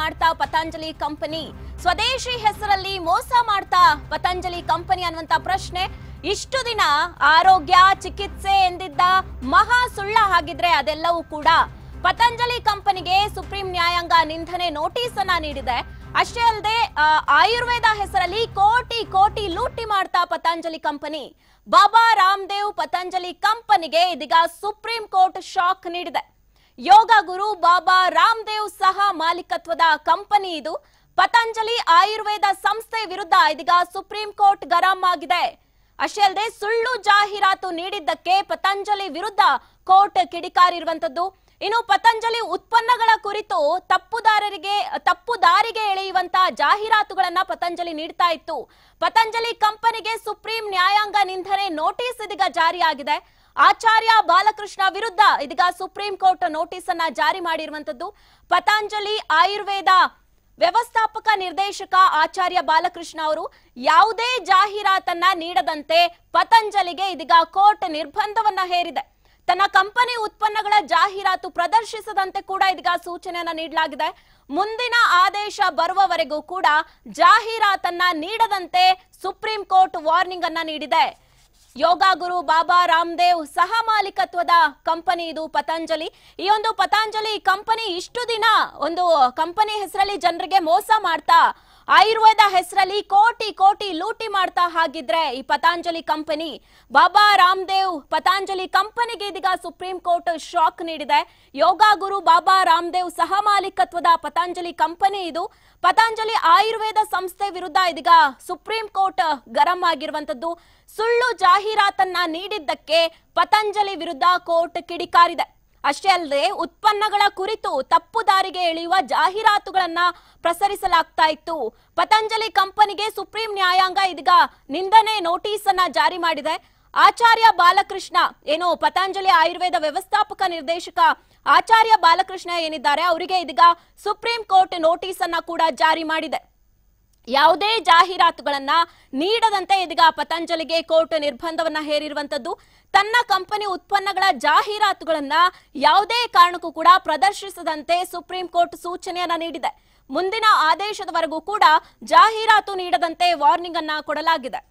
ಮಾಡ್ತಾ ಪತಂಜಲಿ ಕಂಪನಿ ಸ್ವದೇಶಿ ಹೆಸರಲ್ಲಿ ಮೋಸ ಮಾಡ್ತಾ ಪತಂಜಲಿ ಕಂಪನಿ ಅನ್ನುವಂತ ಪ್ರಶ್ನೆ ಇಷ್ಟು ದಿನ ಆರೋಗ್ಯ ಚಿಕಿತ್ಸೆ ಎಂದಿದ್ದ ಮಹಾ ಸುಳ್ಳ ಹಾಗಿದ್ರೆ ಅದೆಲ್ಲವೂ ಕೂಡ ಪತಂಜಲಿ ಕಂಪನಿಗೆ ಸುಪ್ರೀಂ ನ್ಯಾಯಾಂಗ ನಿಂದನೆ ನೋಟಿಸ್ ಅನ್ನ ನೀಡಿದೆ ಅಷ್ಟೇ ಅಲ್ಲದೆ ಆಯುರ್ವೇದ ಹೆಸರಲ್ಲಿ ಕೋಟಿ ಕೋಟಿ ಲೂಟಿ ಮಾಡ್ತಾ ಪತಂಜಲಿ ಕಂಪನಿ ಬಾಬಾ ರಾಮದೇವ್ ಪತಂಜಲಿ ಕಂಪನಿಗೆ ಇದೀಗ ಸುಪ್ರೀಂ ಕೋರ್ಟ್ ಶಾಕ್ ನೀಡಿದೆ ಯೋಗ ಗುರು ಬಾಬಾ ರಾಮದೇವ್ ಸಹ ಮಾಲೀಕತ್ವದ ಕಂಪನಿ ಇದು ಪತಂಜಲಿ ಆಯುರ್ವೇದ ಸಂಸ್ಥೆ ವಿರುದ್ಧ ಇದೀಗ ಸುಪ್ರೀಂ ಕೋರ್ಟ್ ಗರಂ ಆಗಿದೆ ಅಷ್ಟೇ ಅಲ್ಲದೆ ಸುಳ್ಳು ಜಾಹೀರಾತು ನೀಡಿದ್ದಕ್ಕೆ ಪತಂಜಲಿ ವಿರುದ್ಧ ಕೋರ್ಟ್ ಕಿಡಿಕಾರಿರುವಂತದ್ದು ಇನ್ನು ಪತಂಜಲಿ ಉತ್ಪನ್ನಗಳ ಕುರಿತು ತಪ್ಪುದಾರರಿಗೆ ತಪ್ಪು ದಾರಿಗೆ ಎಳೆಯುವಂತಹ ಜಾಹೀರಾತುಗಳನ್ನ ಪತಂಜಲಿ ನೀಡ್ತಾ ಇತ್ತು ಪತಂಜಲಿ ಕಂಪನಿಗೆ ಸುಪ್ರೀಂ ನ್ಯಾಯಾಂಗ ನಿಂದನೆ ನೋಟಿಸ್ ಇದೀಗ ಜಾರಿಯಾಗಿದೆ ಆಚಾರ್ಯ ಬಾಲಕೃಷ್ಣ ವಿರುದ್ಧ ಇದೀಗ ಸುಪ್ರೀಂ ಕೋರ್ಟ್ ನೋಟಿಸ್ ಅನ್ನ ಜಾರಿ ಮಾಡಿರುವಂತದ್ದು ಪತಾಂಜಲಿ ಆಯುರ್ವೇದ ವ್ಯವಸ್ಥಾಪಕ ನಿರ್ದೇಶಕ ಆಚಾರ್ಯ ಬಾಲಕೃಷ್ಣ ಅವರು ಯಾವುದೇ ಜಾಹೀರಾತನ್ನ ನೀಡದಂತೆ ಪತಂಜಲಿಗೆ ಇದೀಗ ಕೋರ್ಟ್ ನಿರ್ಬಂಧವನ್ನ ಹೇರಿದೆ ತನ್ನ ಕಂಪನಿ ಉತ್ಪನ್ನಗಳ ಜಾಹೀರಾತು ಪ್ರದರ್ಶಿಸದಂತೆ ಕೂಡ ಇದೀಗ ಸೂಚನೆಯನ್ನ ನೀಡಲಾಗಿದೆ ಮುಂದಿನ ಆದೇಶ ಬರುವವರೆಗೂ ಕೂಡ ಜಾಹೀರಾತನ್ನ ನೀಡದಂತೆ ಸುಪ್ರೀಂ ಕೋರ್ಟ್ ವಾರ್ನಿಂಗ್ ಅನ್ನ ನೀಡಿದೆ ಯೋಗ ಗುರು ಬಾಬಾ ರಾಮದೇವ್ ಸಹ ಮಾಲೀಕತ್ವದ ಕಂಪನಿ ಇದು ಪತಂಜಲಿ ಈ ಒಂದು ಪತಂಜಲಿ ಕಂಪನಿ ಇಷ್ಟು ದಿನ ಒಂದು ಕಂಪನಿ ಹೆಸರಲ್ಲಿ ಜನರಿಗೆ ಮೋಸ ಮಾಡ್ತಾ ಆಯುರ್ವೇದ ಹೆಸರಲ್ಲಿ ಕೋಟಿ ಕೋಟಿ ಲೂಟಿ ಮಾಡ್ತಾ ಹಾಗಿದ್ರೆ ಈ ಪತಾಂಜಲಿ ಕಂಪನಿ ಬಾಬಾ ರಾಮದೇವ್ ಪತಾಂಜಲಿ ಕಂಪನಿಗೆ ಇದೀಗ ಸುಪ್ರೀಂ ಕೋರ್ಟ್ ಶಾಕ್ ನೀಡಿದೆ ಯೋಗ ಗುರು ಬಾಬಾ ರಾಮದೇವ್ ಸಹ ಮಾಲೀಕತ್ವದ ಪತಾಂಜಲಿ ಕಂಪನಿ ಇದು ಪತಾಂಜಲಿ ಆಯುರ್ವೇದ ಸಂಸ್ಥೆ ವಿರುದ್ಧ ಇದೀಗ ಸುಪ್ರೀಂ ಕೋರ್ಟ್ ಗರಂ ಆಗಿರುವಂತದ್ದು ಸುಳ್ಳು ಜಾಹೀರಾತನ್ನ ನೀಡಿದ್ದಕ್ಕೆ ಪತಂಜಲಿ ವಿರುದ್ಧ ಕೋರ್ಟ್ ಕಿಡಿಕಾರಿದೆ ಅಷ್ಟೇ ಅಲ್ಲದೆ ಉತ್ಪನ್ನಗಳ ಕುರಿತು ತಪ್ಪು ದಾರಿಗೆ ಎಳೆಯುವ ಜಾಹೀರಾತುಗಳನ್ನ ಪ್ರಸರಿಸಲಾಗ್ತಾ ಇತ್ತು ಪತಂಜಲಿ ಕಂಪನಿಗೆ ಸುಪ್ರೀಂ ನ್ಯಾಯಾಂಗ ಇದೀಗ ನಿಂದನೆ ನೋಟಿಸ್ ಅನ್ನ ಜಾರಿ ಮಾಡಿದೆ ಆಚಾರ್ಯ ಬಾಲಕೃಷ್ಣ ಏನು ಪತಂಜಲಿ ಆಯುರ್ವೇದ ವ್ಯವಸ್ಥಾಪಕ ನಿರ್ದೇಶಕ ಆಚಾರ್ಯ ಬಾಲಕೃಷ್ಣ ಏನಿದ್ದಾರೆ ಅವರಿಗೆ ಇದೀಗ ಸುಪ್ರೀಂ ಕೋರ್ಟ್ ನೋಟಿಸ್ ಅನ್ನ ಕೂಡ ಜಾರಿ ಮಾಡಿದೆ ಯಾವುದೇ ಜಾಹೀರಾತುಗಳನ್ನ ನೀಡದಂತೆ ಇದೀಗ ಪತಂಜಲಿಗೆ ಕೋರ್ಟ್ ನಿರ್ಬಂಧವನ್ನ ಹೇರಿರುವಂತದ್ದು ತನ್ನ ಕಂಪನಿ ಉತ್ಪನ್ನಗಳ ಜಾಹೀರಾತುಗಳನ್ನ ಯಾವುದೇ ಕಾರಣಕ್ಕೂ ಕೂಡ ಪ್ರದರ್ಶಿಸದಂತೆ ಸುಪ್ರೀಂ ಕೋರ್ಟ್ ಸೂಚನೆಯನ್ನ ನೀಡಿದೆ ಮುಂದಿನ ಆದೇಶದವರೆಗೂ ಕೂಡ ಜಾಹೀರಾತು ನೀಡದಂತೆ ವಾರ್ನಿಂಗ್ ಅನ್ನ ಕೊಡಲಾಗಿದೆ